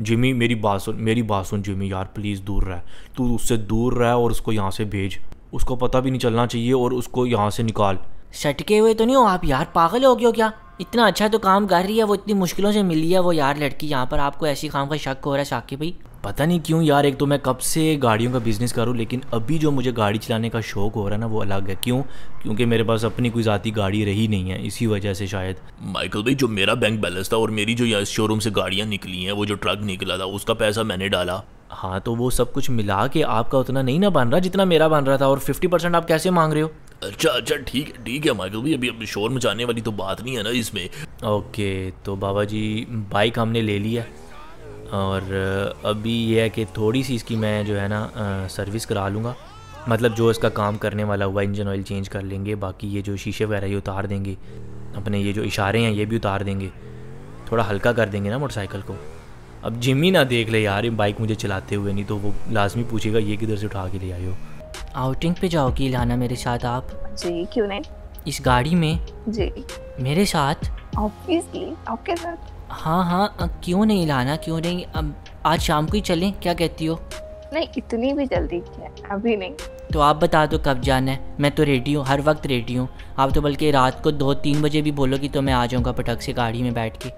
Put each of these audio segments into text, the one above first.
Jimmy मेरी बात सुन मेरी बात सुन जिमी यार प्लीज़ दूर रह तू उससे दूर रह और उसको यहाँ से भेज उसको पता भी नहीं चलना चाहिए और उसको यहाँ से निकाल सटके हुए तो नहीं हो आप यार पागल हो गए क्या इतना अच्छा तो काम कर रही है वो इतनी मुश्किलों से मिली है वो यार लड़की यहाँ पर आपको ऐसी काम का शक हो रहा है साकिब भाई पता नहीं क्यों यार एक तो मैं कब से गाड़ियों का बिज़नेस करूं लेकिन अभी जो मुझे गाड़ी चलाने का शौक़ हो रहा है ना वो अलग है क्यों क्योंकि मेरे पास अपनी कोई ज़ाती गाड़ी रही नहीं है इसी वजह से शायद माइकल भाई जो मेरा बैंक बैलेंस था और मेरी जो यहाँ शोरूम से गाड़ियाँ निकली हैं वो जो ट्रक निकला था उसका पैसा मैंने डाला हाँ तो वो सब कुछ मिला के आपका उतना नहीं ना बन रहा जितना मेरा बन रहा था और फिफ्टी परसेंट आप कैसे मांग रहे हो अच्छा अच्छा ठीक है ठीक है माइकल भाई अभी अभी शोर मचाने वाली तो बात नहीं है ना इसमें ओके तो बाबा जी बाइक हमने ले ली है और अभी यह है कि थोड़ी सी इसकी मैं जो है ना सर्विस करा लूँगा मतलब जो इसका काम करने वाला हुआ इंजन ऑयल चेंज कर लेंगे बाकी ये जो शीशे वगैरह ये उतार देंगे अपने ये जो इशारे हैं ये भी उतार देंगे थोड़ा हल्का कर देंगे ना मोटरसाइकिल को अब ही ना देख ले यार ये बाइक मुझे चलाते हुए नहीं तो वो लाजमी पूछेगा ये किधर से उठा के ले आए हो आउटिंग पे जाओगी लाना मेरे साथ आप जी क्यों नहीं इस गाड़ी में जी मेरे साथ ऑब्वियसली आपके साथ हाँ हाँ क्यों नहीं लाना क्यों नहीं अब आज शाम को ही चलें क्या कहती हो नहीं इतनी भी जल्दी क्या अभी नहीं तो आप बता दो कब जाना है मैं तो रेडी हूँ हर वक्त रेडी हूँ आप तो बल्कि रात को दो तीन बजे भी बोलोगी तो मैं आ जाऊँगा पटक से गाड़ी में बैठ के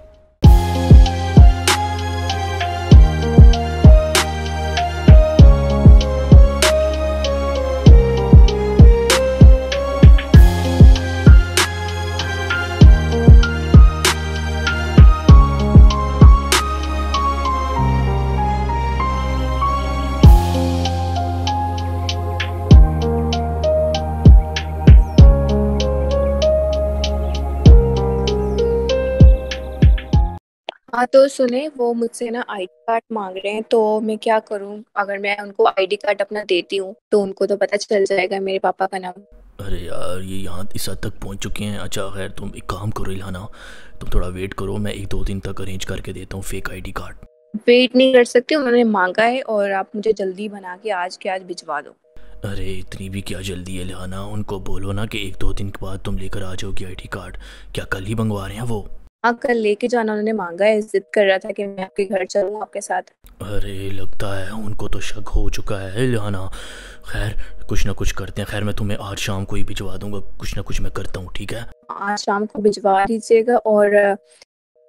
तो सुने वो मुझसे ना आईडी कार्ड मांग रहे हैं तो मैं क्या करूं अगर मैं उनको आईडी कार्ड अपना देती हूं तो उनको तो पता चल जाएगा मेरे पापा का नाम अरे यार ये यहाँ इस हद तक पहुँच चुके हैं अच्छा खैर तुम एक काम करो इलाना तुम थोड़ा वेट करो मैं एक दो दिन तक अरेंज करके देता हूँ फेक आईडी कार्ड वेट नहीं कर सकती उन्होंने मांगा है और आप मुझे जल्दी बना के आज के आज भिजवा दो अरे इतनी भी क्या जल्दी है लिहाना उनको बोलो ना कि एक दो दिन के बाद तुम लेकर आ जाओगी आईडी कार्ड क्या कल ही मंगवा रहे हैं वो हाँ कल लेके जाना उन्होंने मांगा है जिद कर रहा था कि मैं आपके घर चलूँ आपके साथ अरे लगता है उनको तो शक हो चुका है लाना खैर कुछ ना कुछ करते हैं खैर मैं तुम्हें आज शाम को ही भिजवा दूंगा कुछ ना कुछ मैं करता हूँ ठीक है आज शाम को भिजवा दीजिएगा और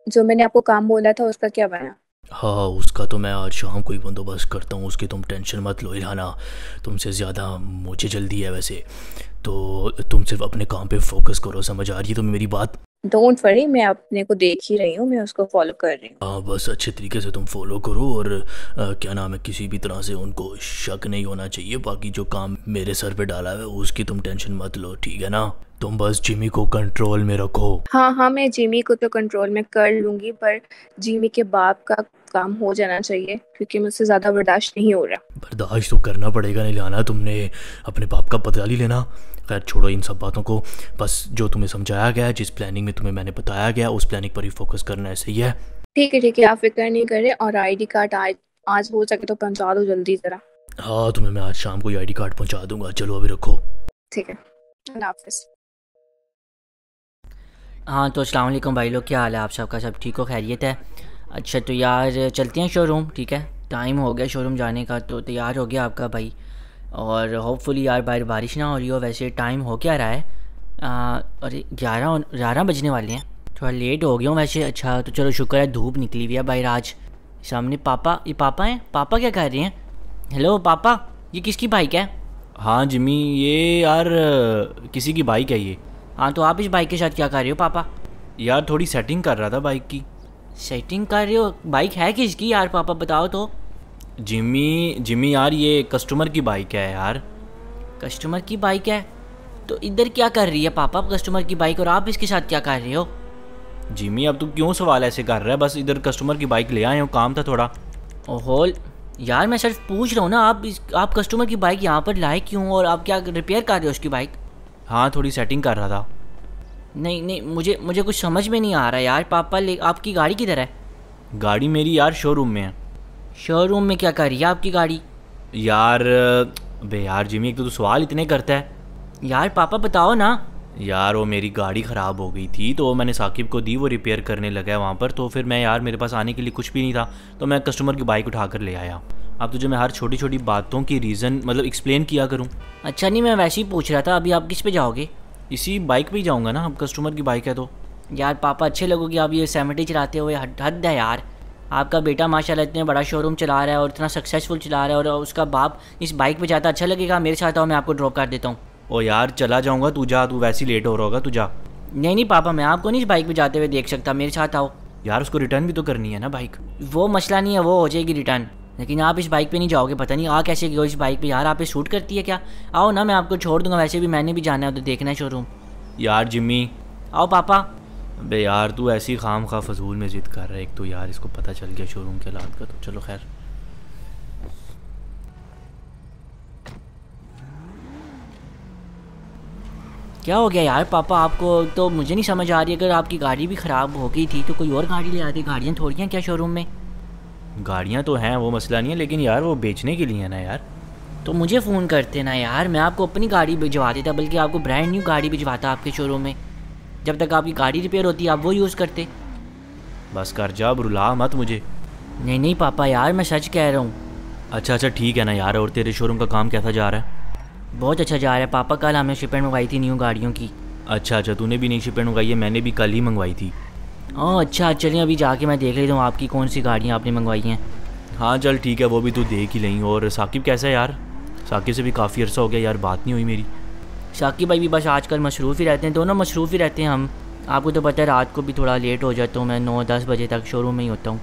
जो मैंने आपको काम बोला था उसका क्या बना हाँ उसका तो मैं आज शाम को ही बंदोबस्त करता हूँ उसकी तुम टेंशन मत लो इलाना तुमसे ज़्यादा मुझे जल्दी है वैसे तो तुम सिर्फ अपने काम पे फोकस करो समझ आ रही है तुम्हें मेरी बात डोंट वरी मैं अपने को देख ही रही हूँ मैं उसको फॉलो कर रही हूँ हाँ, बस अच्छे तरीके से तुम फॉलो करो और आ, क्या नाम है किसी भी तरह से उनको शक नहीं होना चाहिए बाकी जो काम मेरे सर पे डाला है उसकी तुम टेंशन मत लो ठीक है ना तुम बस जिमी को कंट्रोल में रखो हाँ हाँ मैं जिमी को तो कंट्रोल में कर लूंगी पर जिमी के बाप का काम हो जाना चाहिए क्योंकि मुझसे ज़्यादा बर्दाश्त नहीं हो रहा बर्दाश्त तो करना पड़ेगा नहीं लाना तुमने अपने बाप का बदला ही लेना खैर छोड़ो इन सब बातों को बस जो तुम्हें समझाया गया जिस प्लानिंग में तुम्हें मैंने बताया गया उस प्लानिंग पर ही फोकस करना है सही है ठीक है ठीक है आप फिक्र नहीं करें और आईडी कार्ड आज आज हो सके तो पहुंचा दो जल्दी ज़रा हाँ तुम्हें मैं आज शाम को ही आईडी कार्ड पहुंचा दूंगा चलो अभी रखो ठीक है अल्लाह हाँ तो अस्सलाम वालेकुम भाई लोग क्या हाल है आप सबका सब ठीक हो खैरियत है अच्छा तो यार चलते हैं शोरूम ठीक है टाइम हो गया शोरूम जाने का तो तैयार हो गया आपका भाई और होपफुली यार बाहर बारिश ना हो रही हो वैसे टाइम हो क्या रहा है अरे ग्यारह ग्यारह बजने वाले हैं थोड़ा लेट हो गया हूँ वैसे अच्छा तो चलो शुक्र है धूप निकली हुई है बाहर आज सामने पापा ये पापा हैं पापा क्या कर रहे हैं हेलो पापा ये किसकी बाइक है हाँ जिमी ये यार किसी की बाइक है ये हाँ तो आप इस बाइक के साथ क्या कर रहे हो पापा यार थोड़ी सेटिंग कर रहा था बाइक की सेटिंग कर रहे हो बाइक है किसकी यार पापा बताओ तो जिमी जिमी यार ये कस्टमर की बाइक है यार कस्टमर की बाइक है तो इधर क्या कर रही है पापा कस्टमर की बाइक और आप इसके साथ क्या कर रहे हो जिमी अब तू क्यों सवाल ऐसे कर रहा है बस इधर कस्टमर की बाइक ले आए हो काम था थोड़ा ओहोल यार मैं सिर्फ पूछ रहा हूँ ना आप इस आप कस्टमर की बाइक यहाँ पर लाए क्यों और आप क्या रिपेयर कर रहे हो उसकी बाइक हाँ थोड़ी सेटिंग कर रहा था नहीं नहीं मुझे मुझे कुछ समझ में नहीं आ रहा यार पापा ले आपकी गाड़ी किधर है गाड़ी मेरी यार शोरूम में है शोरूम में क्या कर रही है आपकी गाड़ी यार बे यार जिमी एक तो, तू सवाल इतने करता है यार पापा बताओ ना यार वो मेरी गाड़ी ख़राब हो गई थी तो मैंने साकिब को दी वो रिपेयर करने लगा है वहाँ पर तो फिर मैं यार मेरे पास आने के लिए कुछ भी नहीं था तो मैं कस्टमर की बाइक उठा कर ले आया अब तुझे मैं हर छोटी छोटी बातों की रीज़न मतलब एक्सप्लेन किया करूँ अच्छा नहीं मैं वैसे ही पूछ रहा था अभी आप किस पे जाओगे इसी बाइक पे ही जाऊँगा ना अब कस्टमर की बाइक है तो यार पापा अच्छे लगोगे आप ये सेवेंटी चलाते हुए हद है यार आपका बेटा माशाल्लाह इतने बड़ा शोरूम चला रहा है और इतना सक्सेसफुल चला रहा है और उसका बाप इस बाइक पे जाता अच्छा लगेगा मेरे साथ आओ मैं आपको ड्रॉप कर देता हूँ ओ यार चला जाऊँगा तू जा तू वैसे ही लेट हो रहा होगा तू जा नहीं नहीं पापा मैं आपको नहीं इस बाइक पे जाते हुए देख सकता मेरे साथ आओ यार उसको रिटर्न भी तो करनी है ना बाइक वो मसला नहीं है वो हो जाएगी रिटर्न लेकिन आप इस बाइक पे नहीं जाओगे पता नहीं आ कैसे गए इस बाइक पे यार आप शूट करती है क्या आओ ना मैं आपको छोड़ दूंगा वैसे भी मैंने भी जाना है उधर देखना है शोरूम यार जिम्मी आओ पापा अबे यार तू ऐसी खाम खा फजूल में ज़िद कर रहा है एक तो यार इसको पता चल गया शोरूम के हालात का तो चलो खैर क्या हो गया यार पापा आपको तो मुझे नहीं समझ आ रही अगर आपकी गाड़ी भी ख़राब हो गई थी तो कोई और गाड़ी ले आती गाड़ियाँ थोड़ी हैं क्या शोरूम में गाड़ियाँ तो हैं वो मसला नहीं है लेकिन यार वो बेचने के लिए है ना यार तो मुझे फ़ोन करते ना यार मैं आपको अपनी गाड़ी भिजवा देता बल्कि आपको ब्रांड न्यू गाड़ी भिजवाता आपके शोरूम में जब तक आपकी गाड़ी रिपेयर होती आप वो यूज़ करते बस कर जा रुला मत मुझे नहीं नहीं पापा यार मैं सच कह रहा हूँ अच्छा अच्छा ठीक है ना यार और तेरे शोरूम का काम कैसा जा रहा है बहुत अच्छा जा रहा है पापा कल हमने शिपेंट मंगवाई थी न्यू गाड़ियों की अच्छा अच्छा तूने भी नई शिपेंट मंगवाई है मैंने भी कल ही मंगवाई थी हाँ अच्छा चलिए अभी जाके मैं देख लेता हूँ आपकी कौन सी गाड़ियाँ आपने मंगवाई हैं हाँ चल ठीक है वो भी तू तो देख ही लें और साकिब कैसा है यार साकिब से भी काफ़ी अर्सा हो गया यार बात नहीं हुई मेरी साकिब भाई भी बस आजकल मशरूफ़ ही रहते हैं दोनों मशरूफ़ ही रहते हैं हम आपको तो पता है रात को भी थोड़ा लेट हो जाता हूँ मैं नौ दस बजे तक शोरूम में ही होता हूँ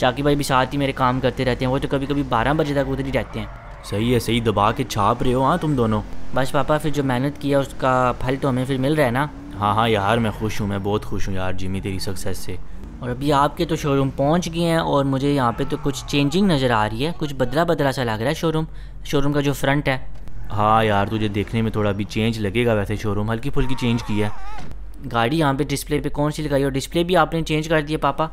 शाकिब भाई भी साथ ही मेरे काम करते रहते हैं वो तो कभी कभी बारह बजे तक उधर ही रहते हैं सही है सही दबा के छाप रहे हो हाँ तुम दोनों बस पापा फिर जो मेहनत किया उसका फल तो हमें फिर मिल रहा है ना हाँ हाँ यार मैं खुश हूँ मैं बहुत खुश हूँ यार जिमी तेरी सक्सेस से और अभी आपके तो शोरूम पहुँच गए हैं और मुझे यहाँ पे तो कुछ चेंजिंग नज़र आ रही है कुछ बदला बदला सा लग रहा है शोरूम शोरूम का जो फ्रंट है हाँ यार तुझे देखने में थोड़ा अभी चेंज लगेगा वैसे शोरूम हल्की फुल्की चेंज की है गाड़ी यहाँ पे डिस्प्ले पे कौन सी लगाई और डिस्प्ले भी आपने चेंज कर दिया पापा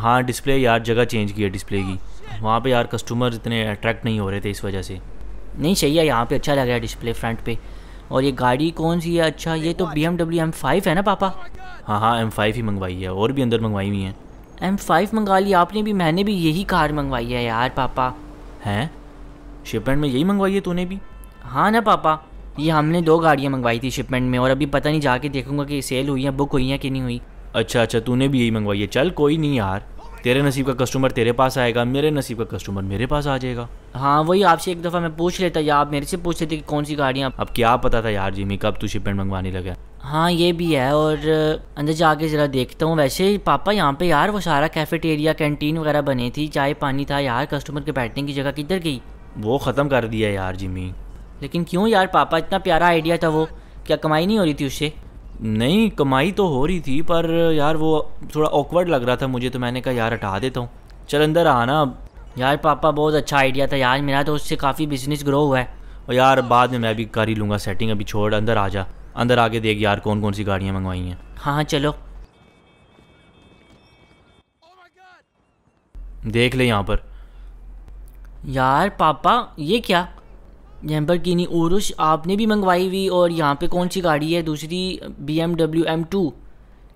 हाँ डिस्प्ले यार जगह चेंज की है डिस्प्ले की वहाँ पे यार कस्टमर इतने अट्रैक्ट नहीं हो रहे थे इस वजह से नहीं सही है यहाँ पे अच्छा लग रहा है डिस्प्ले फ्रंट पे और ये गाड़ी कौन सी है अच्छा ये तो B M W M five है ना पापा oh हाँ हाँ एम फाइव ही मंगवाई है और भी अंदर मंगवाई हुई हैं एम फाइव मंगा ली आपने भी मैंने भी यही कार मंगवाई है यार पापा हैं शिपमेंट में यही मंगवाई है तूने भी हाँ ना पापा ये हमने दो गाड़ियाँ मंगवाई थी शिपमेंट में और अभी पता नहीं जाके देखूंगा कि सेल हुई है बुक हुई है कि नहीं हुई अच्छा अच्छा तूने भी यही मंगवाई है चल कोई नहीं यार तेरे नसीब का कस्टमर तेरे पास आएगा मेरे नसीब का कस्टमर मेरे पास आ जाएगा हाँ वही आपसे एक दफ़ा मैं पूछ लेता या आप मेरे से पूछ लेते कि कौन सी गाड़ियाँ अब क्या पता था यार जिमी कब तू शिपमेंट मंगवाने लगा हाँ ये भी है और अंदर जाके ज़रा देखता हूँ वैसे पापा यहाँ पे यार वो सारा कैफेटेरिया कैंटीन वगैरह बनी थी चाय पानी था यार कस्टमर के बैठने की जगह किधर गई वो ख़त्म कर दिया यार जिमी लेकिन क्यों यार पापा इतना प्यारा आइडिया था वो क्या कमाई नहीं हो रही थी उससे नहीं कमाई तो हो रही थी पर यार वो थोड़ा ऑकवर्ड लग रहा था मुझे तो मैंने कहा यार हटा देता हूँ चल अंदर आना अब यार पापा बहुत अच्छा आइडिया था यार मेरा तो उससे काफ़ी बिजनेस ग्रो हुआ है और यार बाद में मैं भी कर ही लूँगा सेटिंग अभी छोड़ अंदर आ जा अंदर आके देख यार कौन कौन सी गाड़ियाँ मंगवाई हैं हाँ हाँ चलो देख ले यहाँ पर यार पापा ये क्या जैम्पर किनी उरुश आपने भी मंगवाई हुई और यहाँ पे कौन सी गाड़ी है दूसरी B M W M two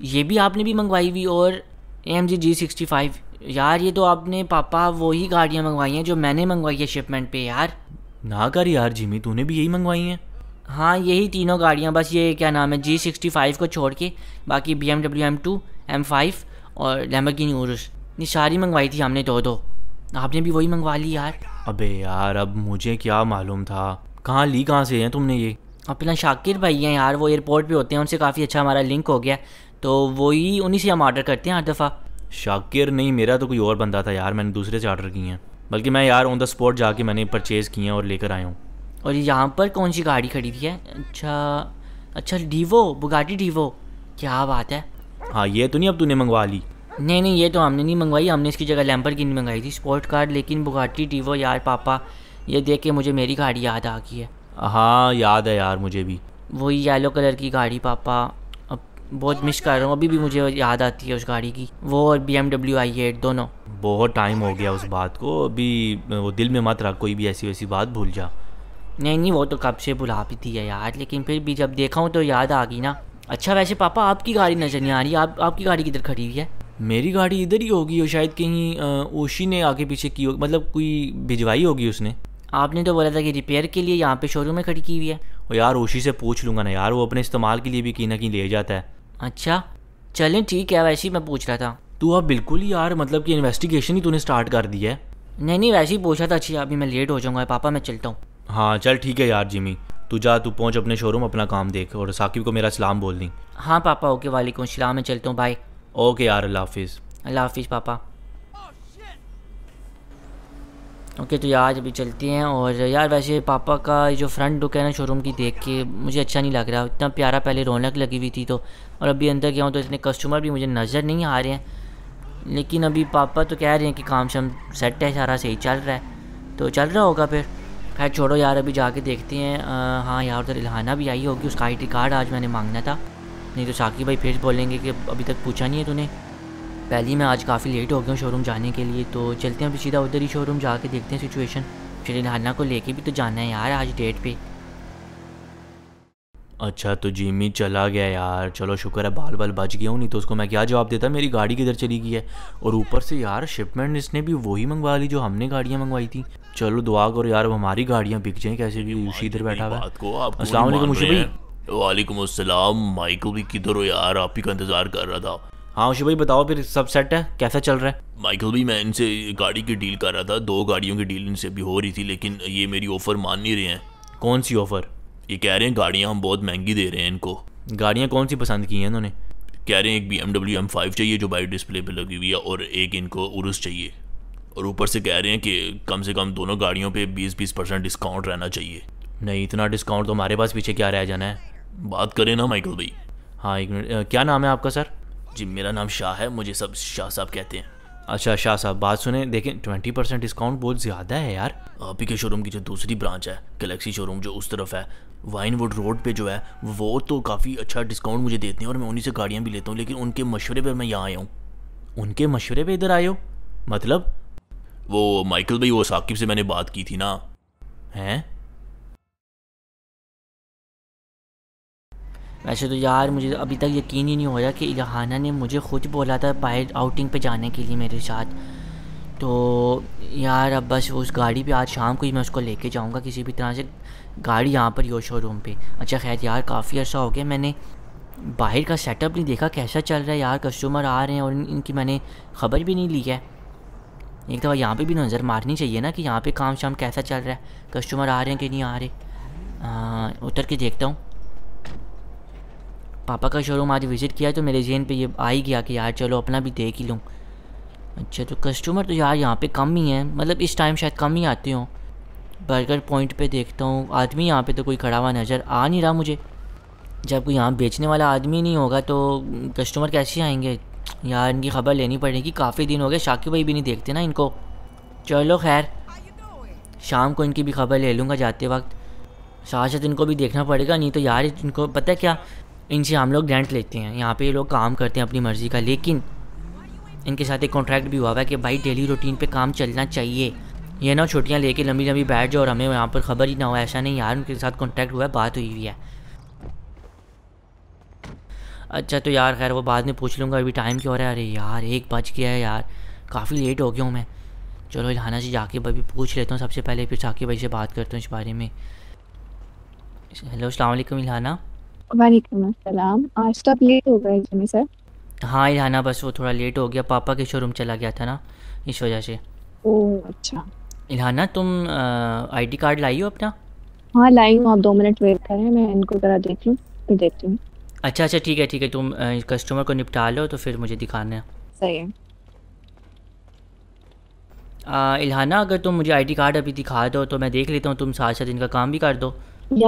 ये भी आपने भी मंगवाई हुई और A M G G sixty five यार ये तो आपने पापा वही गाड़ियाँ मंगवाई हैं जो मैंने मंगवाई है शिपमेंट पे यार ना कर यार जिमी तूने भी यही मंगवाई हैं हाँ यही तीनों गाड़ियाँ बस ये क्या नाम है जी सिक्सटी फाइव को छोड़ के बाकी B M W M two M five और लैम्बर्गिनी उरुस ये सारी मंगवाई थी हमने दो दो आपने भी वही मंगवा ली यार अबे यार अब मुझे क्या मालूम था कहाँ ली कहाँ से है तुमने ये अपना शाकिर भाई हैं यार वो एयरपोर्ट पे होते हैं उनसे काफ़ी अच्छा हमारा लिंक हो गया तो वही उन्हीं से हम ऑर्डर करते हैं हर दफ़ा शाकिर नहीं मेरा तो कोई और बंदा था यार मैंने दूसरे से ऑर्डर किए हैं बल्कि मैं यार ऑन द स्पॉट जाके मैंने परचेज़ किए हैं और लेकर आया हूँ और यहाँ पर कौन सी गाड़ी खड़ी थी है अच्छा अच्छा डीवो बुगाटी डीवो क्या बात है हाँ ये तो नहीं अब तूने मंगवा ली नहीं नहीं ये तो हमने नहीं मंगवाई हमने इसकी जगह लैम्पर की नहीं मंगाई थी स्पोर्ट कार लेकिन बुगाटी टीवो यार पापा ये देख के मुझे मेरी गाड़ी याद आ गई है हाँ याद है यार मुझे भी वही येलो कलर की गाड़ी पापा अब बहुत मिस कर रहा हूँ अभी भी मुझे याद आती है उस गाड़ी की वो और B M W I eight दोनों बहुत टाइम हो गया उस बात को अभी वो दिल में मत रख कोई भी ऐसी वैसी बात भूल जा नहीं नहीं वो तो कब से भुला भी थी है यार लेकिन फिर भी जब देखा हूँ तो याद आ गई ना अच्छा वैसे पापा आपकी गाड़ी नज़र नहीं आ रही आप आपकी गाड़ी किधर खड़ी हुई है मेरी गाड़ी इधर ही होगी और शायद कहीं ओशी ने आगे पीछे की होगी मतलब कोई भिजवाई होगी उसने आपने तो बोला था कि रिपेयर के लिए यहाँ पे शोरूम में खड़ी की हुई है और यार ओशी से पूछ लूंगा ना यार वो अपने इस्तेमाल के लिए भी कहीं ना कहीं ले जाता है अच्छा चलें ठीक है वैसे ही मैं पूछ रहा था तू अब बिल्कुल ही यार मतलब कि इन्वेस्टिगेशन ही तूने स्टार्ट कर दी है नहीं नहीं वैसे ही पूछा था अच्छी अभी मैं लेट हो जाऊंगा पापा मैं चलता हूँ हाँ चल ठीक है यार जिमी तू जा तू पहुँच अपने शोरूम अपना काम देख और साकिब को मेरा सलाम बोल दी हाँ पापा ओके वालेकुम सलाम मैं चलता हूँ बाय ओके यार अल्लाह हाफिज़ अल्लाह हाफिज़ पापा ओके okay, तो यार अभी चलती हैं और यार वैसे पापा का जो फ्रंट लुक है ना शोरूम की देख के मुझे अच्छा नहीं लग रहा इतना प्यारा पहले रौनक लगी हुई थी तो और अभी अंदर गया हूँ तो इतने कस्टमर भी मुझे नज़र नहीं आ रहे हैं लेकिन अभी पापा तो कह रहे हैं कि काम शाम सेट है सारा सही चल रहा है तो चल रहा होगा फिर खैर छोड़ो यार अभी जाके देखते हैं आ, हाँ यार उधर इलाहाना भी आई होगी उसका आई कार्ड आज मैंने मांगना था नहीं तो साकी भाई फिर बोलेंगे कि अभी तक पूछा नहीं है तूने पहले मैं आज काफ़ी लेट हो गया हूँ शोरूम जाने के लिए तो चलते हैं अभी सीधा उधर ही शोरूम जाके देखते हैं सिचुएशन फिर इलाना को लेके भी तो जाना है यार आज डेट पे अच्छा तो जिमी चला गया यार चलो शुक्र है बाल बाल बच गया हूँ नहीं तो उसको मैं क्या जवाब देता मेरी गाड़ी किधर चली गई है और ऊपर से यार शिपमेंट इसने भी वही मंगवा ली जो हमने गाड़ियाँ मंगवाई थी चलो दुआ करो यार हमारी गाड़ियाँ बिक जाए कैसे भी उसी इधर बैठा हुआ असला भाई वालेकुम अस्सलाम माइकल भी किधर हो यार आप ही का इंतजार कर रहा था हाँ उशी भाई बताओ फिर सब सेट है कैसा चल रहा है माइकल भी मैं इनसे गाड़ी की डील कर रहा था दो गाड़ियों की डील इनसे भी हो रही थी लेकिन ये मेरी ऑफ़र मान नहीं रहे हैं कौन सी ऑफ़र ये कह रहे हैं गाड़ियाँ हम बहुत महंगी दे रहे हैं इनको गाड़ियाँ कौन सी पसंद की हैं इन्होंने कह रहे हैं एक B M W M five चाहिए जो बाई डिस्प्ले पर लगी हुई है और एक इनको उर्स चाहिए और ऊपर से कह रहे हैं कि कम से कम दोनों गाड़ियों पर बीस बीस परसेंट डिस्काउंट रहना चाहिए नहीं इतना डिस्काउंट तो हमारे पास पीछे क्या रह जाना है बात करें ना माइकल भाई हाँ एक मिनट क्या नाम है आपका सर जी मेरा नाम शाह है मुझे सब शाह साहब कहते हैं अच्छा शाह साहब बात सुने देखें ट्वेंटी परसेंट डिस्काउंट बहुत ज़्यादा है यार आप ही के शोरूम की जो दूसरी ब्रांच है गलेक्सी शोरूम जो उस तरफ है वाइनवुड रोड पे जो है वो तो काफ़ी अच्छा डिस्काउंट मुझे देते हैं और मैं उन्हीं से गाड़ियाँ भी लेता हूँ लेकिन उनके मशवरे पर मैं यहाँ आया हूँ उनके मशवरे पर इधर आए हो मतलब वो माइकल भाई वो साकिब से मैंने बात की थी ना हैं वैसे तो यार मुझे अभी तक यकीन ही नहीं हो रहा कि इहाना ने मुझे ख़ुद बोला था बाहर आउटिंग पे जाने के लिए मेरे साथ तो यार अब बस उस गाड़ी पे आज शाम को ही मैं उसको लेके जाऊंगा किसी भी तरह से गाड़ी यहाँ पर यो शोरूम पे अच्छा खैर यार काफ़ी अर्सा हो गया मैंने बाहर का सेटअप नहीं देखा कैसा चल रहा है यार कस्टमर आ रहे हैं और इनकी मैंने ख़बर भी नहीं ली है एक दफ़ा यहाँ पे भी नज़र मारनी चाहिए ना कि यहाँ पे काम शाम कैसा चल रहा है कस्टमर आ रहे हैं कि नहीं आ रहे आ, उतर के देखता हूँ पापा का शोरूम आज विज़िट किया तो मेरे जहन पे ये आ ही गया कि यार चलो अपना भी देख ही लूँ अच्छा तो कस्टमर तो यार यहाँ पे कम ही हैं मतलब इस टाइम शायद कम ही आते हों बर्गर पॉइंट पे देखता हूँ आदमी यहाँ पे तो कोई खड़ा हुआ नज़र आ नहीं रहा मुझे जब कोई यहाँ बेचने वाला आदमी नहीं होगा तो कस्टमर कैसे आएंगे यार इनकी खबर लेनी पड़ेगी काफ़ी दिन हो गए शाकिब भाई भी नहीं देखते ना इनको चलो खैर शाम को इनकी भी खबर ले लूँगा जाते वक्त साथ साथ इनको भी देखना पड़ेगा नहीं तो यार इनको पता है क्या इनसे हम लोग रेंट लेते हैं यहाँ पे ये लोग काम करते हैं अपनी मर्ज़ी का लेकिन इनके साथ एक कॉन्ट्रैक्ट भी हुआ है कि भाई डेली रूटीन पे काम चलना चाहिए ये ना छुट्टियाँ लेके लंबी लंबी बैठ जाओ और हमें यहाँ पर खबर ही ना हो ऐसा नहीं यार उनके साथ कॉन्टैक्ट हुआ है बात हुई हुई है अच्छा तो यार खैर वो बाद में पूछ लूँगा अभी टाइम क्यों हो रहा है अरे यार एक बज गया है यार काफ़ी लेट हो गया हूँ मैं चलो इलाना से जाके भाई पूछ लेता हूँ सबसे पहले फिर साकिब भाई से बात करता हूँ इस बारे में हेलो अलैक्म इलाना वालेकुम अस्सलाम आज तो आप लेट हो गए जमी सर हाँ इलाना बस वो थोड़ा लेट हो गया पापा के शोरूम चला गया था ना इस वजह से ओह अच्छा इलाना तुम आईडी कार्ड लाई हो अपना हाँ लाई हूँ आप दो मिनट वेट करें मैं इनको ज़रा देख लूँ फिर देखती हूँ अच्छा अच्छा ठीक है ठीक है तुम आ, कस्टमर को निपटा लो तो फिर मुझे दिखाना है सही है इलाना अगर तुम मुझे आईडी कार्ड अभी दिखा दो तो मैं देख लेता हूँ तुम साथ साथ इनका काम भी कर दो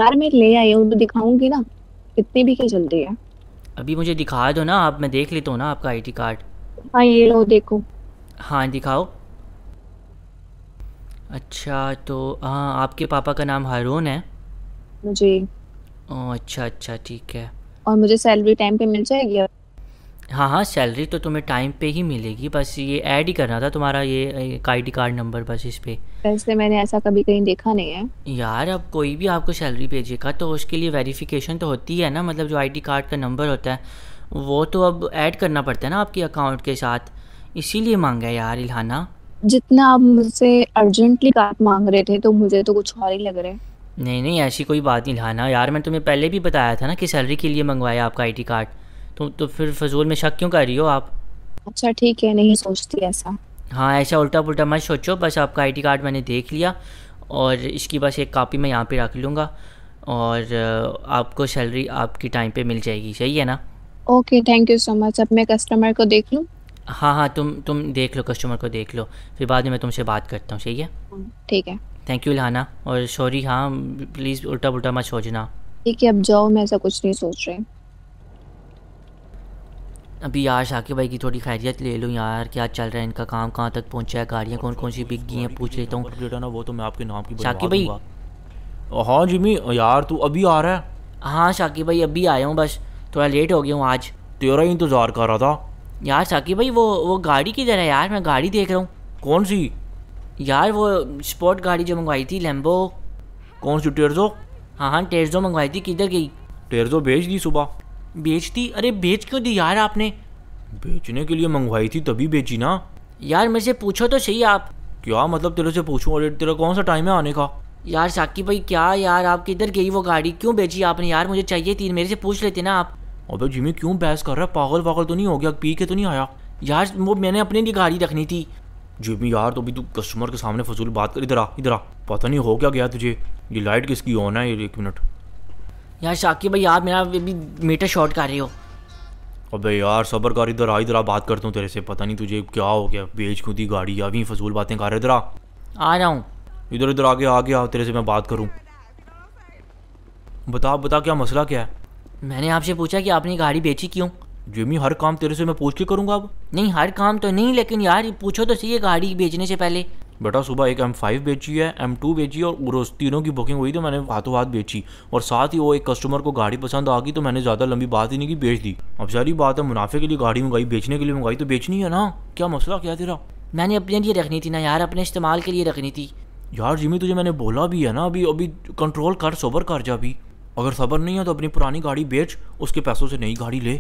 यार मैं ले आई हूँ तो दिखाऊंगी ना कितनी भी की चल रही है अभी मुझे दिखा दो ना आप मैं देख लेता हूँ ना आपका आईडी कार्ड हाँ ये लो देखो हाँ दिखाओ अच्छा तो हाँ आपके पापा का नाम हारून है मुझे ओ अच्छा अच्छा ठीक है और मुझे सैलरी टाइम पे मिल जाएगी हाँ हाँ सैलरी तो तुम्हें टाइम पे ही मिलेगी बस ये ऐड ही करना था तुम्हारा ये आईडी कार्ड नंबर बस इस पे वैसे मैंने ऐसा कभी कहीं देखा नहीं है यार अब कोई भी आपको सैलरी भेजेगा तो उसके लिए वेरिफिकेशन तो होती है ना मतलब जो आईडी कार्ड का नंबर होता है वो तो अब ऐड करना पड़ता है ना आपके अकाउंट के साथ इसीलिए मांगा है यार इल्हाना जितना आप मुझसे अर्जेंटली कार्ड मांग रहे थे तो मुझे तो कुछ और ही लग रहा है नहीं नहीं ऐसी कोई बात नहीं लाना यार मैं तुम्हें पहले भी बताया था ना कि सैलरी के लिए मंगवाया आपका आईडी कार्ड तो तो फिर फजूल में शक क्यों कर रही हो आप अच्छा ठीक है नहीं सोचती ऐसा हाँ ऐसा उल्टा पुल्टा मत सोचो बस आपका आईडी कार्ड मैंने देख लिया और इसकी बस एक कापी मैं यहाँ पे रख लूँगा और आपको सैलरी आपकी टाइम पे मिल जाएगी सही है ना okay thank you so much अब मैं कस्टमर को देख लूँ हाँ हाँ तुम तुम देख लो कस्टमर को देख लो फिर बाद में मैं तुमसे बात करता हूँ सही है हाँ, ठीक है थैंक यू लाना और सॉरी हाँ प्लीज़ उल्टा पुल्टा मत सोचना ठीक है अब जाओ मैं ऐसा कुछ नहीं सोच रही अभी यार शाकिब भाई की थोड़ी खैरियत ले लूँ यार क्या चल रहा है इनका काम कहाँ तक पहुँचा है गाड़ियाँ कौन कौन सी बिक गई हैं पूछ लेता हूँ वो तो मैं आपके नाम की शाकिब भाई हाँ जिमी यार तू अभी आ रहा है हाँ शाकिब भाई अभी आया हूँ बस थोड़ा लेट हो गया हूँ आज तेरा इंतज़ार कर रहा था यार साकिब भाई वो वो गाड़ी किधर है यार मैं गाड़ी देख रहा हूँ कौन सी यार वो स्पोर्ट गाड़ी जो मंगवाई थी लेम्बो कौन सी टेरजो हाँ हाँ टेरजो मंगवाई थी किधर गई टेरजो भेज दी सुबह बेच दी अरे बेच क्यों दी यार आपने बेचने के लिए मंगवाई थी तभी बेची ना यार मेरे से पूछो तो सही आप क्या मतलब तेरे से पूछूं अरे तेरा कौन सा टाइम है आने का यार साकी भाई क्या यार आप किधर गई वो गाड़ी क्यों बेची आपने यार मुझे चाहिए थी मेरे से पूछ लेते ना आप अबे जिमी क्यों बहस कर रहा है पागल वागल तो नहीं हो गया पी के तो नहीं आया यार वो मैंने अपने लिए गाड़ी रखनी थी जिमी यार तो अभी तू कस्टमर के सामने फजूल बात कर इधर आ इधर आ पता नहीं हो क्या गया तुझे ये लाइट किसकी ऑन है एक मिनट यार शाकिब भाई आप मेरा भी मीटर शॉर्ट कर रहे हो अबे यार सबर कर इधर आ इधर आ बात करता हूँ तेरे से पता नहीं तुझे क्या हो गया बेच क्यों दी गाड़ी अभी फजूल बातें कर रहे इधर आ आ जाऊँ इधर इधर आगे आगे आओ तेरे से मैं बात करूँ बता बता क्या मसला क्या है मैंने आपसे पूछा कि आपने गाड़ी बेची क्यों जिमी हर काम तेरे से मैं पूछ के करूँगा अब नहीं हर काम तो नहीं लेकिन यार पूछो तो सही है गाड़ी बेचने से पहले बेटा सुबह एक एम फाइव बेची है एम टू बेची है और उरोस तीनों की बुकिंग हुई तो मैंने हाथों हाथ बेची और साथ ही वो एक कस्टमर को गाड़ी पसंद आ गई तो मैंने ज़्यादा लंबी बात ही नहीं की बेच दी अब सारी बात है मुनाफे के लिए गाड़ी मंगाई बेचने के लिए मंगाई तो बेचनी है ना क्या मसला क्या तेरा मैंने अपने लिए रखनी थी ना यार अपने इस्तेमाल के लिए रखनी थी यार जिमी तुझे मैंने बोला भी है ना अभी अभी कंट्रोल कर सबर कर जा अभी अगर सबर नहीं है तो अपनी पुरानी गाड़ी बेच उसके पैसों से नई गाड़ी ले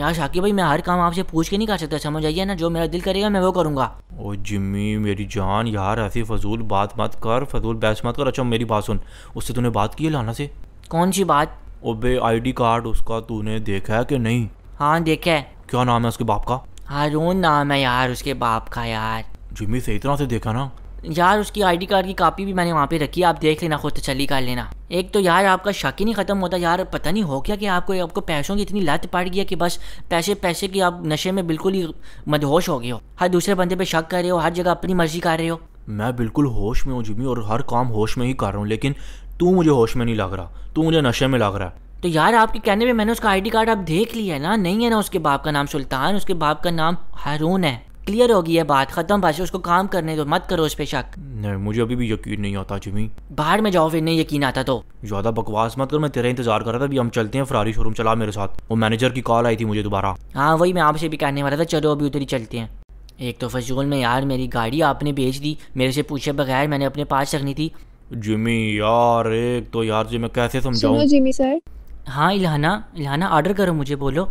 यार शाकिब भाई मैं हर काम आपसे पूछ के नहीं कर सकता समझ आइए ना जो मेरा दिल करेगा मैं वो करूंगा ओ जिम्मी मेरी जान यार ऐसी फजूल बात मत कर फजूल बहस मत कर अच्छा मेरी बात सुन उससे तूने बात की है लाना से कौन सी बात ओबे आईडी कार्ड उसका तूने देखा है कि नहीं हाँ देखा है क्या नाम है उसके बाप का हारून नाम है यार उसके बाप का यार जिम्मी सही तरह से देखा ना यार उसकी आईडी कार्ड की कापी भी मैंने वहाँ पे रखी है आप देख लेना खुद तसली कर लेना एक तो यार आपका शक ही नहीं ख़त्म होता यार पता नहीं हो क्या कि आपको आपको पैसों की इतनी लत पड़ गई है कि बस पैसे पैसे की आप नशे में बिल्कुल ही मदहोश हो गए हो हर दूसरे बंदे पे शक कर रहे हो हर जगह अपनी मर्जी कर रहे हो मैं बिल्कुल होश में हूँ जिमी और हर काम होश में ही कर रहा हूँ लेकिन तू मुझे होश में नहीं लग रहा तू मुझे नशे में लग रहा है तो यार आपके कहने पे मैंने उसका आईडी कार्ड आप देख लिया है ना नहीं है ना उसके बाप का नाम सुल्तान उसके बाप का नाम हारून है क्लियर हो गई है बात खत्म भाषा उसको काम करने दो मत करो उस पे शक नहीं मुझे अभी भी यकीन नहीं आता जिमी बाहर में जाओ फिर नहीं यकीन आता तो ज्यादा बकवास मत करो मैं तेरा इंतजार कर रहा था अभी हम चलते हैं फरारी शोरूम चला मेरे साथ वो मैनेजर की कॉल आई थी मुझे दोबारा हाँ वही मैं आपसे भी कहने वाला था चलो अभी उधर ही चलते हैं एक तो फजूल में यार मेरी गाड़ी आपने बेच दी मेरे से पूछे बगैर मैंने अपने पास रखनी थी जिमी यार एक तो यार जी मैं कैसे समझाऊं जिमी सर हाँ इलाना इलाना ऑर्डर करो मुझे बोलो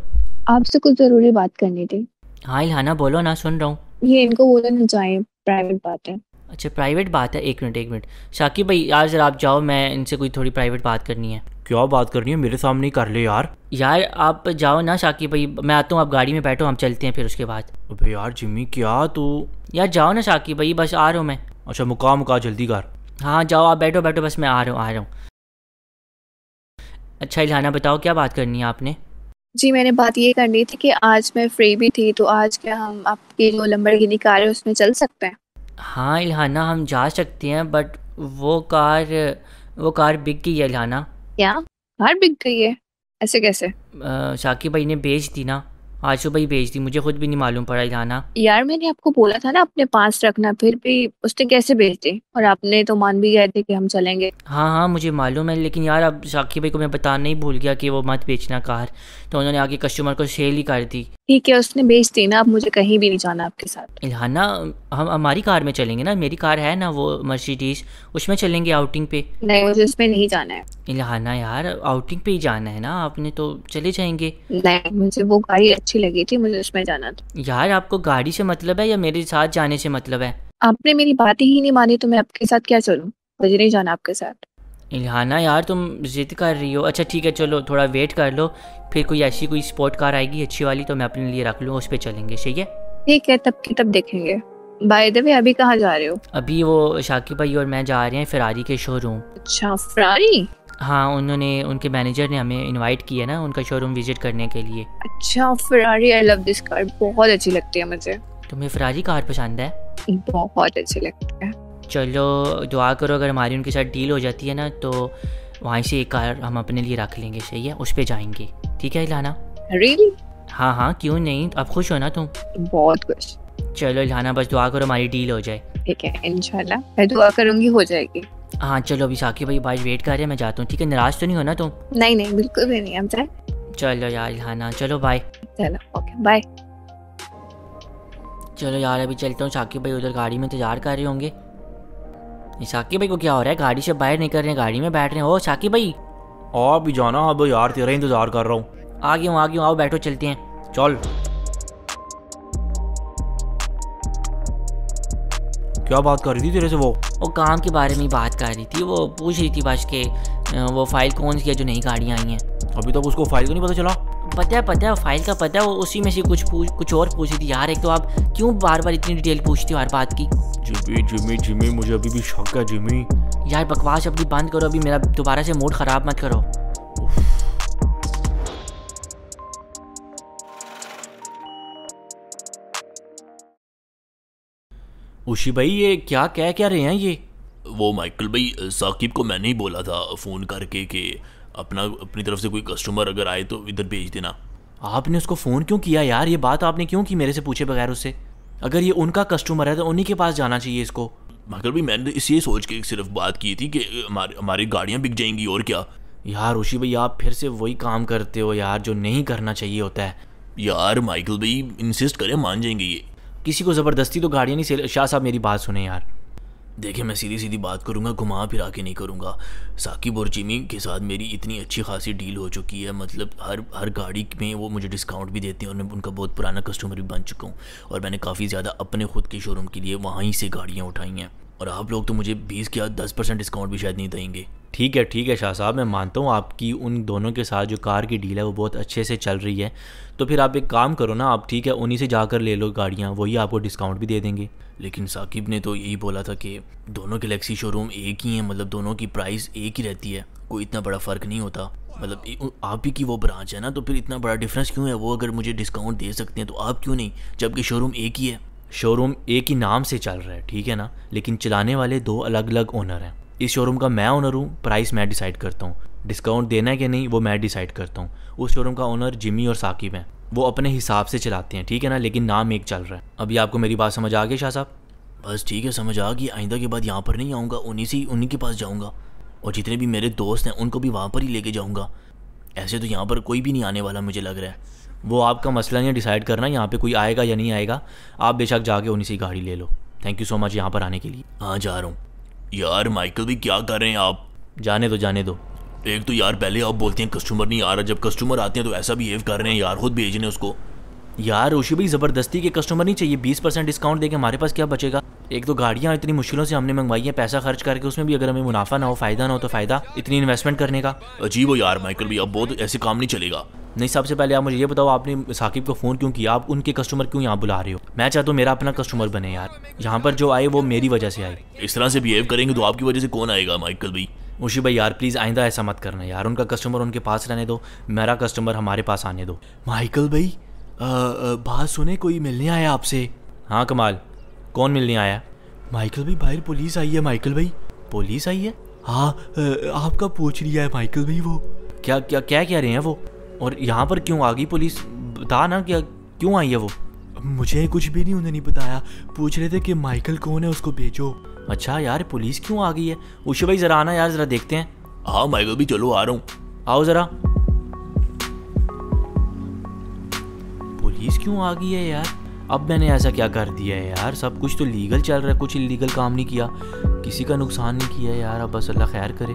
आपसे कुछ जरूरी बात करनी थी हाँ इलहाना बोलो ना सुन रहा हूँ ये इनको बोलना चाहिए प्राइवेट बात है अच्छा प्राइवेट बात है एक मिनट एक मिनट शाकिब भाई यार जरा आप जाओ मैं इनसे कोई थोड़ी प्राइवेट बात करनी है क्या बात करनी है मेरे सामने ही कर ले यार यार आप जाओ ना शाकिब भाई मैं आता हूँ आप गाड़ी में बैठो हम चलते हैं फिर उसके बाद अबे यार जिम्मी क्या तू यार जाओ ना शाकिब भाई बस आ रहा हूँ मैं अच्छा मुका मुका जल्दी कर हाँ जाओ आप बैठो बैठो बस मैं आ रहा हूँ आ रहा हूँ अच्छा इलाना बताओ क्या बात करनी है आपने जी, मैंने बात ये करनी थी कि आज मैं फ्री भी थी, तो आज क्या हम आपकी जो लंबरगिनी कार है उसमें चल सकते हैं? हाँ, इलहाना हम जा सकते हैं बट वो कार वो कार बिक गई है इलहाना क्या? कार बिक गई है? ऐसे कैसे? शाकिब भाई ने बेच दी ना। आज सुबह ही भेज दी मुझे खुद भी नहीं मालूम पड़ा इलाना यार मैंने आपको बोला था ना अपने पास रखना फिर भी उसने कैसे भेज दी और आपने तो मान भी गए थे कि हम चलेंगे हाँ हाँ मुझे मालूम है लेकिन यार अब साकी भाई को मैं बताना ही भूल गया कि वो मत बेचना कार तो उन्होंने आगे कस्टमर को सेल ही कर दी ठीक है उसने भेज ना आप मुझे कहीं भी नहीं जाना आपके साथ ना हम हमारी कार में चलेंगे ना मेरी कार है ना वो मर्सिडीज उसमें चलेंगे आउटिंग पे नहीं मुझे उसमें नहीं जाना है इल्हाना यार आउटिंग पे ही जाना है ना आपने तो चले जाएंगे नहीं मुझे वो गाड़ी अच्छी लगी थी मुझे उसमें जाना था यार आपको गाड़ी से मतलब है या मेरे साथ जाने से मतलब है आपने मेरी बात ही नहीं मानी तो मैं आपके साथ क्या चलूँ मुझे नहीं जाना आपके साथ इलहाना यार तुम जिद कर रही हो अच्छा ठीक है चलो थोड़ा वेट कर लो फिर कोई ऐसी कोई स्पोर्ट कार आएगी अच्छी वाली तो मैं अपने लिए रख लूँ उस पर चलेंगे सही है ठीक है तब की तब देखेंगे बाय द वे अभी कहाँ जा रहे हो अभी वो शाकिब भाई और मैं जा रहे हैं फरारी के शोरूम अच्छा फरारी हाँ उन्होंने उनके मैनेजर ने हमें इनवाइट किया ना उनका शोरूम विजिट करने के लिए अच्छा Ferrari I love this car बहुत अच्छी लगती है मुझे तुम्हें फरारी कार पसंद है बहुत अच्छी लगती है चलो दुआ करो अगर हमारी उनके साथ डील हो जाती है ना तो वहीं से एक कार हम अपने लिए रख लेंगे सही है उस पर जाएंगे ठीक है लाना really? हाँ हाँ क्यों नहीं अब खुश हो ना तुम बहुत खुश चलो लाना बस दुआ करो हमारी डील हो जाए ठीक है मैं दुआ करूंगी हो जाएगी हाँ चलो अभी साकिब भाई बाज वेट कर रहे हैं मैं जाता हूँ ठीक है नाराज तो नहीं हो ना तुम नहीं नहीं बिल्कुल भी नहीं हम जाए चलो यार लाना चलो बाय चलो ओके बाय चलो यार अभी चलता हूँ साकिब भाई उधर गाड़ी में इंतजार कर रहे होंगे शाकिब भाई को क्या हो रहा है गाड़ी से बाहर निकल रहे हैं गाड़ी में बैठ रहे हैं ओ शाकिब भाई आप भी जाना अब यार तेरा इंतजार कर रहा हूँ आ गया हूँ आ गया आओ बैठो चलते हैं चल क्या बात कर रही थी तेरे से वो वो काम के बारे में बात कर रही थी वो पूछ रही थी बस के वो फाइल कौन सी है जो नई गाड़ियाँ आई हैं अभी तक तो उसको फाइल को तो नहीं पता चला पता है पता है फाइल का पता है उसी में से कुछ पूछ कुछ और पूछ रही थी यार एक तो आप क्यों बार बार इतनी डिटेल पूछते हो हर बात की जिमी जिमी जिमी मुझे अभी भी शौक है जिमी यार बकवास अभी बंद करो अभी मेरा दोबारा से मूड ख़राब मत करो उशी भाई ये क्या कह क्या रहे हैं ये वो माइकल भाई साकिब को मैंने ही बोला था फ़ोन करके कि अपना अपनी तरफ से कोई कस्टमर अगर आए तो इधर भेज देना आपने उसको फ़ोन क्यों किया यार ये बात आपने क्यों की मेरे से पूछे बगैर उससे अगर ये उनका कस्टमर है तो उन्हीं के पास जाना चाहिए इसको मगर भी मैंने तो इसलिए सोच के सिर्फ बात की थी कि हमारी हमारी गाड़ियाँ बिक जाएंगी और क्या यार ऋषि भाई आप फिर से वही काम करते हो यार जो नहीं करना चाहिए होता है यार माइकल भाई इंसिस्ट करें मान जाएंगे ये किसी को ज़बरदस्ती तो गाड़ियाँ नहीं शाह साहब मेरी बात सुने यार देखिए मैं सीधी सीधी बात करूँगा घुमा फिरा के नहीं करूँगा साकिब और जिमी के साथ मेरी इतनी अच्छी खासी डील हो चुकी है मतलब हर हर गाड़ी में वो मुझे डिस्काउंट भी देते हैं और मैं उनका बहुत पुराना कस्टमर भी बन चुका हूँ और मैंने काफ़ी ज़्यादा अपने खुद के शोरूम के लिए वहीं से गाड़ियाँ उठाई हैं और आप लोग तो मुझे बीस या दस परसेंट डिस्काउंट भी शायद नहीं देंगे ठीक है ठीक है शाह साहब मैं मानता हूँ आपकी उन दोनों के साथ जो कार की डील है वो बहुत अच्छे से चल रही है तो फिर आप एक काम करो ना आप ठीक है उन्हीं से जाकर ले लो गाड़ियाँ वही आपको डिस्काउंट भी दे देंगे लेकिन साकिब ने तो यही बोला था कि दोनों गलेक्सी शोरूम एक ही हैं मतलब दोनों की प्राइस एक ही रहती है कोई इतना बड़ा फ़र्क नहीं होता मतलब आप ही की वो ब्रांच है ना तो फिर इतना बड़ा डिफरेंस क्यों है वो अगर मुझे डिस्काउंट दे सकते हैं तो आप क्यों नहीं जबकि शोरूम एक ही है शोरूम एक ही नाम से चल रहा है ठीक है ना लेकिन चलाने वाले दो अलग अलग ओनर हैं इस शोरूम का मैं ओनर हूँ प्राइस मैं डिसाइड करता हूँ डिस्काउंट देना है कि नहीं वो मैं डिसाइड करता हूँ उस शोरूम का ओनर जिमी और साकिब हैं वो अपने हिसाब से चलाते हैं ठीक है ना लेकिन नाम एक चल रहा है अभी आपको मेरी बात समझ आ गई शाह साहब बस ठीक है समझ आ गई आइंदा के बाद यहाँ पर नहीं आऊँगा उन्हीं से उन्हीं के पास जाऊँगा और जितने भी मेरे दोस्त हैं उनको भी वहाँ पर ही लेके जाऊँगा ऐसे तो यहाँ पर कोई भी नहीं आने वाला मुझे लग रहा है वो आपका मसला नहीं डिसाइड करना यहाँ पर कोई आएगा या नहीं आएगा आप बेशक जाके उन्हीं से गाड़ी ले लो थैंक यू सो मच यहाँ पर आने के लिए हाँ जा रहा हूँ यार माइकल भी क्या कर रहे हैं आप जाने दो जाने दो एक तो यार पहले आप बोलते हैं कस्टमर नहीं आ रहा जब कस्टमर आते हैं तो ऐसा बिहेव कर रहे हैं यार खुद भेज रहे हैं उसको यार रोशी भाई ज़बरदस्ती के कस्टमर नहीं चाहिए बीस परसेंट डिस्काउंट देके हमारे पास क्या बचेगा एक तो गाड़ियाँ इतनी मुश्किलों से हमने मंगवाई है पैसा खर्च करके उसमें भी अगर हमें मुनाफा ना हो फायदा ना हो तो फायदा इतनी इन्वेस्टमेंट करने का अजीब हो यार माइकल भी अब बहुत ऐसे काम नहीं चलेगा नहीं सबसे पहले आप मुझे ये बताओ आपने साकिब को फ़ोन क्यों किया आप उनके कस्टमर क्यों यहाँ बुला रहे हो मैं चाहता हूँ मेरा अपना कस्टमर बने यार यहाँ पर जो आए वो मेरी वजह से आए इस तरह से बिहेव करेंगे तो आपकी वजह से कौन आएगा माइकल भाई मुशी भाई यार प्लीज़ आइंदा ऐसा मत करना यार उनका कस्टमर उनके पास रहने दो मेरा कस्टमर हमारे पास आने दो माइकल भाई बाहर सुने कोई मिलने आया आपसे हाँ कमाल कौन मिलने आया माइकल भाई बाहर पुलिस आई है माइकल भाई पुलिस आई है हाँ आपका पूछ लिया है माइकल भाई वो क्या क्या क्या कह रहे हैं वो और यहाँ पर क्यों आ गई पुलिस बता ना क्या क्यों आई है वो मुझे कुछ भी नहीं उन्होंने बताया पूछ रहे थे कि माइकल कौन है उसको भेजो अच्छा यार पुलिस क्यों आ गई है उषा भाई ज़रा आना यार ज़रा देखते हैं हाँ माइकल भी चलो आ रहा हूँ आओ ज़रा पुलिस क्यों आ गई है यार अब मैंने ऐसा क्या कर दिया है यार सब कुछ तो लीगल चल रहा है कुछ इलीगल काम नहीं किया किसी का नुकसान नहीं किया यार अब बस अल्लाह खैर करे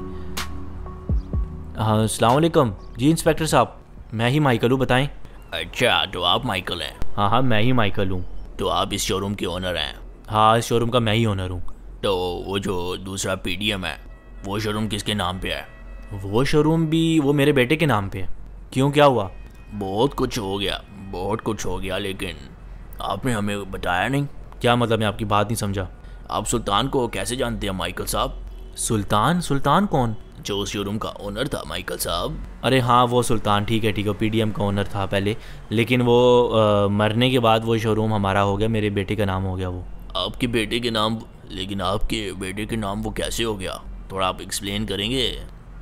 हाँ असलम जी इंस्पेक्टर साहब मैं ही माइकल हूँ बताएं अच्छा तो आप माइकल हैं हाँ हाँ मैं ही माइकल हूँ तो आप इस शोरूम के ओनर हैं हाँ इस शोरूम का मैं ही ओनर हूँ तो वो जो दूसरा पी है वो शोरूम किसके नाम पे है वो शोरूम भी वो मेरे बेटे के नाम पे है क्यों क्या हुआ बहुत कुछ हो गया बहुत कुछ हो गया लेकिन आपने हमें बताया नहीं क्या मतलब मैं आपकी बात नहीं समझा आप सुल्तान को कैसे जानते हैं माइकल साहब सुल्तान सुल्तान कौन जो उस शोरूम का ओनर था माइकल साहब अरे हाँ वो सुल्तान ठीक है ठीक है पीडीएम का ओनर था पहले लेकिन वो आ, मरने के बाद वो शोरूम हमारा हो गया मेरे बेटे का नाम हो गया वो आपके बेटे के नाम लेकिन आपके बेटे के नाम वो कैसे हो गया थोड़ा आप एक्सप्लेन करेंगे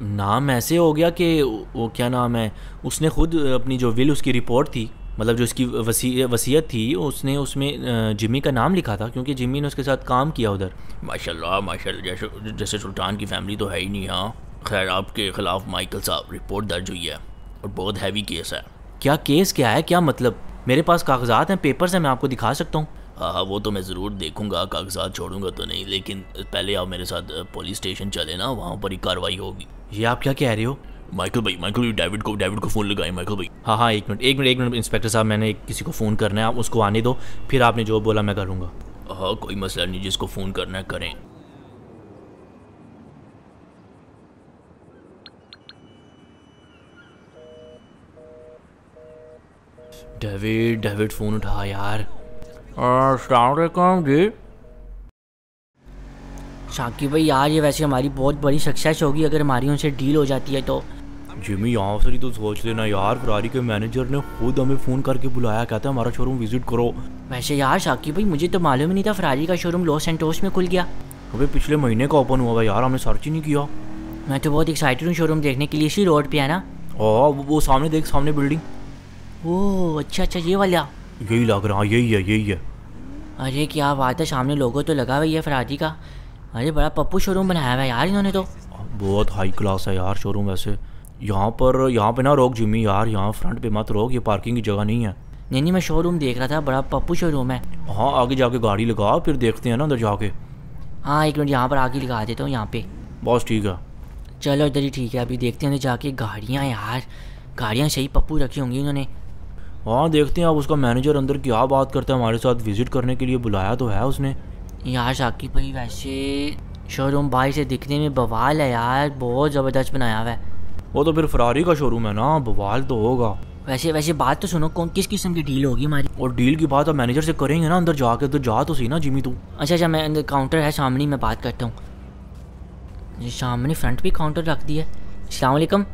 नाम ऐसे हो गया कि वो क्या नाम है उसने खुद अपनी जो विल उसकी रिपोर्ट थी मतलब जो इसकी वसी वसीयत थी उसने उसमें जिम्मी का नाम लिखा था क्योंकि जिम्मी ने उसके साथ काम किया उधर माशा माशा जैसे जैसे सुल्तान की फैमिली तो है ही नहीं हाँ खैर आपके ख़िलाफ़ माइकल साहब रिपोर्ट दर्ज हुई है और बहुत हैवी केस है क्या केस क्या है क्या मतलब मेरे पास कागजात हैं पेपर्स हैं मैं आपको दिखा सकता हूँ हाँ हाँ वो तो मैं ज़रूर देखूंगा कागजात छोड़ूंगा तो नहीं लेकिन पहले आप मेरे साथ पुलिस स्टेशन चले ना वहाँ पर ही कार्रवाई होगी ये आप क्या कह रहे हो माइकल भाई माइकल डेविड को डेविड को फ़ोन लगाए माइकल भाई हाँ हाँ एक मिनट एक मिनट एक मिनट इंस्पेक्टर साहब मैंने किसी को फ़ोन करना है आप उसको आने दो फिर आपने जो बोला मैं करूँगा हाँ कोई मसला नहीं जिसको फ़ोन करना है करें डेविड डेविड फ़ोन उठा यार हाँ, अलैक्म जी शाकिब भाई यार ये वैसे हमारी बहुत बड़ी सक्सेस होगी अगर हमारी उनसे डील हो जाती है तो जिमी यहाँ से तो सोच लेना यार फरारी के मैनेजर ने खुद हमें फ़ोन करके बुलाया कहता है हमारा शोरूम विजिट करो वैसे यार साकिब भाई मुझे तो मालूम ही नहीं था फरारी का शोरूम लॉस एंटोस में खुल गया अबे पिछले महीने का ओपन हुआ यार हमने सर्च ही नहीं किया मैं तो बहुत एक्साइटेड हूँ शोरूम देखने के लिए इसी रोड पे है ना हाँ वो सामने देख सामने बिल्डिंग ओ अच्छा अच्छा ये वाला यही लग रहा यही है यही है अरे क्या बात है सामने लोगों तो लगा हुआ है फरारी का अरे बड़ा पप्पू शोरूम बनाया हुआ है यार इन्होंने तो बहुत हाई क्लास है यार शोरूम वैसे यहाँ पर यहाँ पे ना रोक जिमी यार यहाँ फ्रंट पे मत रोक ये पार्किंग की जगह नहीं है नहीं नहीं मैं शोरूम देख रहा था बड़ा पप्पू शोरूम है हाँ आगे जाके गाड़ी लगा फिर देखते हैं ना अंदर जाके हाँ एक मिनट यहाँ पर आगे लगा देता हूँ यहाँ पे बस ठीक है चलो इधर ही ठीक है अभी देखते हैं अंदर जाके गाड़ियाँ यार गाड़ियाँ सही पप्पू रखी होंगी उन्होंने हाँ देखते हैं अब उसका मैनेजर अंदर क्या बात करता है हमारे साथ विजिट करने के लिए बुलाया तो है उसने यार शाकिब भाई वैसे शोरूम भाई से दिखने में बवाल है यार बहुत ज़बरदस्त बनाया हुआ है वो तो फिर फरारी का शोरूम है ना बवाल तो होगा वैसे वैसे बात तो सुनो कौन किस किस्म की डील होगी हमारी और डील की बात मैनेजर तो से करेंगे ना अंदर जाके तो जा तो सही ना जिमी तू अच्छा अच्छा मैं अंदर काउंटर है सामने मैं बात करता हूँ सामने फ्रंट भी काउंटर रख दिया अलैक्म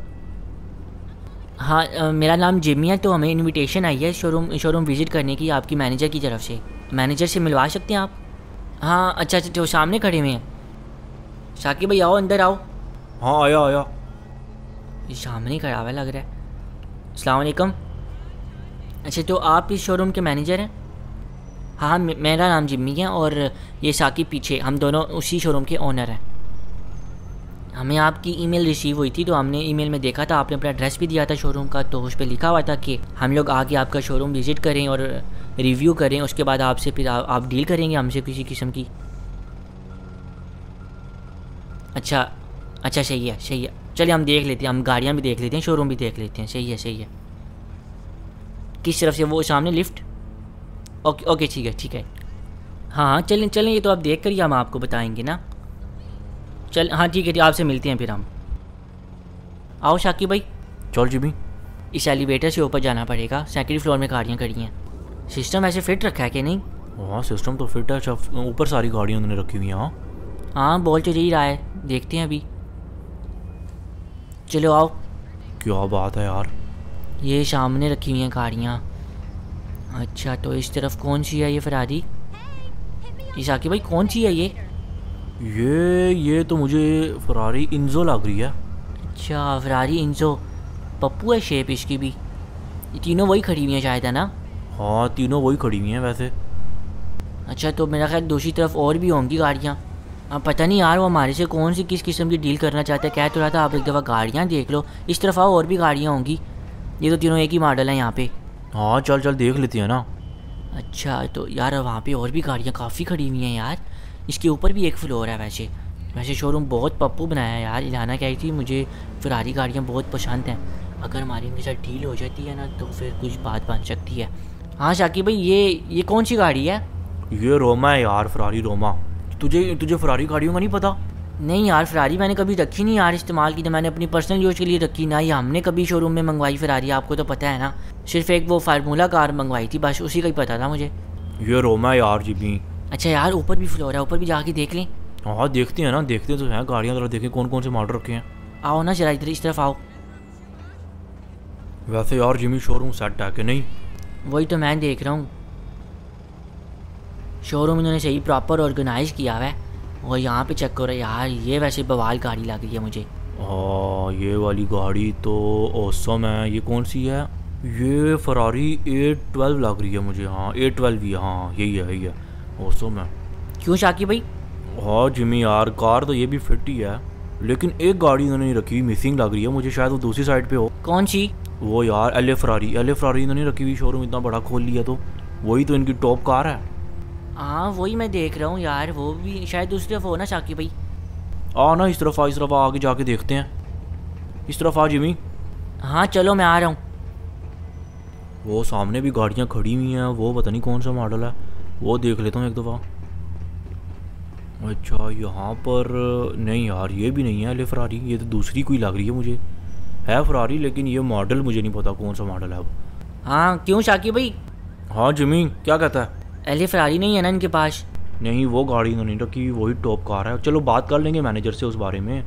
हाँ मेरा नाम जिमी है तो हमें इनविटेशन आई है शोरूम शोरूम विज़िट करने की आपकी मैनेजर की तरफ से मैनेजर से मिलवा सकते हैं आप हाँ अच्छा अच्छा जो तो सामने खड़े हुए हैं शाकिब भाई आओ अंदर आओ हाँ आया आया ये शामनी का हुआ लग रहा है अलकुम अच्छा तो आप इस शोरूम के मैनेजर हैं हाँ, हाँ मेरा नाम जिम्मी है और ये साकी पीछे हम दोनों उसी शोरूम के ओनर हैं हमें आपकी ईमेल रिसीव हुई थी तो हमने ईमेल में देखा था आपने अपना एड्रेस भी दिया था शोरूम का तो उस पर लिखा हुआ था कि हम लोग आके आपका शोरूम विज़िट करें और रिव्यू करें उसके बाद आपसे फिर आ, आप डील करेंगे हमसे किसी किस्म की अच्छा अच्छा सही है सही है चलिए हम देख लेते हैं हम गाड़ियाँ भी देख लेते हैं शोरूम भी देख लेते हैं सही है सही है किस तरफ से वो सामने लिफ्ट ओके ओके ठीक है ठीक है हाँ हाँ चलें चलें ये तो आप देख कर ही हम आपको बताएंगे ना चल हाँ ठीक है आपसे मिलते हैं फिर हम आओ शाकिब भाई चल जी भाई इस एलिवेटर से ऊपर जाना पड़ेगा सेकेंड फ्लोर में गाड़ियाँ खड़ी हैं सिस्टम ऐसे फिट रखा है कि नहीं हाँ सिस्टम तो फिट है अच्छा, ऊपर सारी गाड़ियाँ उन्होंने रखी हुई हैं हाँ हाँ बोल तो यही रहा है देखते हैं अभी चलो आओ क्या बात है यार ये सामने रखी हुई हैं गाड़ियाँ अच्छा तो इस तरफ कौन सी है ये फरारी इसाकी भाई कौन सी है ये ये ये तो मुझे फरारी इंजो लग रही है अच्छा फरारी इंजो पप्पू है शेप इसकी भी ये तीनों वही खड़ी हुई हैं शायद है ना हाँ तीनों वही खड़ी हुई हैं वैसे अच्छा तो मेरा ख्याल दूसरी तरफ और भी होंगी गाड़ियाँ अब पता नहीं यार वो हमारे से कौन सी किस किस्म की डील करना चाहते हैं कह तो रहा था आप एक दफ़ा गाड़ियाँ देख लो इस तरफ आओ और भी गाड़ियाँ होंगी ये तो तीनों एक ही मॉडल है यहाँ पे हाँ चल चल देख लेती है ना अच्छा तो यार वहाँ पे और भी गाड़ियाँ काफ़ी खड़ी हुई हैं यार इसके ऊपर भी एक फ्लोर है वैसे वैसे शोरूम बहुत पप्पू बनाया है यार इलाना कह रही थी मुझे फरारी गाड़ियाँ बहुत पसंद हैं अगर हमारी उनके साथ डील हो जाती है ना तो फिर कुछ बात बन सकती है हाँ शाकिब भाई ये ये कौन सी गाड़ी है ये रोमा है यार फरारी रोमा तुझे तुझे फरारी गाड़ियों का नहीं पता नहीं यार फरारी मैंने कभी रखी नहीं यार इस्तेमाल की तो मैंने अपनी पर्सनल यूज के लिए रखी ना ही हमने कभी शोरूम में मंगवाई फरारी आपको तो पता है ना सिर्फ एक वो फार्मूला कार मंगवाई थी बस उसी का ही पता था मुझे ये रोमा यार जी भी अच्छा यार ऊपर भी फ्लोर है ऊपर भी जाके देख लें हाँ देखते हैं ना देखते हैं तो हैं गाड़ियाँ जरा देखें कौन कौन से मॉडल रखे हैं आओ ना जरा इधर इस तरफ आओ वैसे यार जिमी शोरूम सेट है कि नहीं वही तो मैं देख रहा हूँ शोरूम इन्होंने सही प्रॉपर ऑर्गेनाइज किया हुआ है और यहाँ पे चेक करो यार ये वैसे बवाल गाड़ी लग रही है मुझे आ, हाँ, ये वाली गाड़ी तो औसम है ये कौन सी है ये फरारी ए ट्वेल्व लग रही है मुझे हाँ ए ट्वेल्व ही हाँ यही है यही है औसम है क्यों शाकी भाई हाँ जिमी यार कार तो ये भी फिट ही है लेकिन एक गाड़ी इन्होंने रखी हुई मिसिंग लग रही है मुझे शायद वो दूसरी साइड पे हो कौन सी वो यार L A Ferrari L A Ferrari इन्होंने रखी हुई शोरूम इतना बड़ा खोल लिया तो वही तो इनकी टॉप कार है हाँ वही मैं देख रहा हूँ यार वो भी शायद उस तरफ हो ना शाकि भाई आ ना इस तरफ आ इस तरफ आगे जाके देखते हैं इस तरफ आ जिमी हाँ चलो मैं आ रहा हूँ वो सामने भी गाड़ियाँ खड़ी हुई हैं वो पता नहीं कौन सा मॉडल है वो देख लेता हूँ एक दफ़ा अच्छा यहाँ पर नहीं यार ये भी नहीं है ले फरारी ये तो दूसरी कोई लग रही है मुझे है फरारी लेकिन ये मॉडल मुझे नहीं पता कौन सा मॉडल है अब हाँ क्यों शाकि भाई हाँ जिमी क्या कहता है अले फरारी नहीं है ना इनके पास नहीं वो गाड़ी नहीं रखी वही टॉप कार है चलो बात कर लेंगे मैनेजर से उस बारे में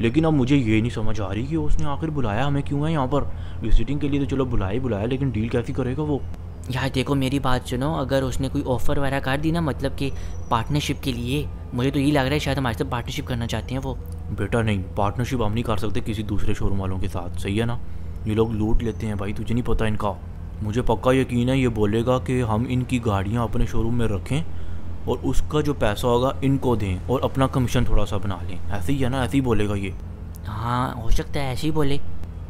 लेकिन अब मुझे ये नहीं समझ आ रही कि उसने आखिर बुलाया हमें क्यों है यहाँ पर विजिटिंग के लिए तो चलो बुलाया बुलाया लेकिन डील कैसी करेगा वो यार देखो मेरी बात सुनो अगर उसने कोई ऑफ़र वगैरह कर दी ना मतलब कि पार्टनरशिप के लिए मुझे तो यही लग रहा है शायद हमारे साथ पार्टनरशिप करना चाहते हैं वो बेटा नहीं पार्टनरशिप हम नहीं कर सकते किसी दूसरे शोरूम वालों के साथ सही है ना ये लोग लूट लेते हैं भाई तुझे नहीं पता इनका मुझे पक्का यकीन है ये बोलेगा कि हम इनकी गाड़ियाँ अपने शोरूम में रखें और उसका जो पैसा होगा इनको दें और अपना कमीशन थोड़ा सा बना लें ऐसे ही है ना ऐसे ही बोलेगा ये हाँ हो सकता है ऐसे ही बोले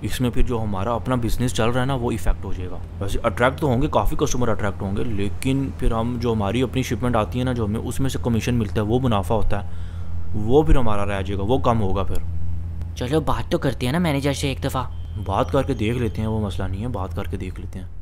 इसमें फिर जो हमारा अपना बिजनेस चल रहा है ना वो इफेक्ट हो जाएगा वैसे अट्रैक्ट तो होंगे काफ़ी कस्टमर अट्रैक्ट होंगे लेकिन फिर हम जो हमारी अपनी शिपमेंट आती है ना जो हमें उसमें से कमीशन मिलता है वो मुनाफा होता है वो फिर हमारा रह जाएगा वो कम होगा फिर चलो बात तो करते हैं ना मैनेजर से एक दफ़ा बात करके देख लेते हैं वो मसला नहीं है बात करके देख लेते हैं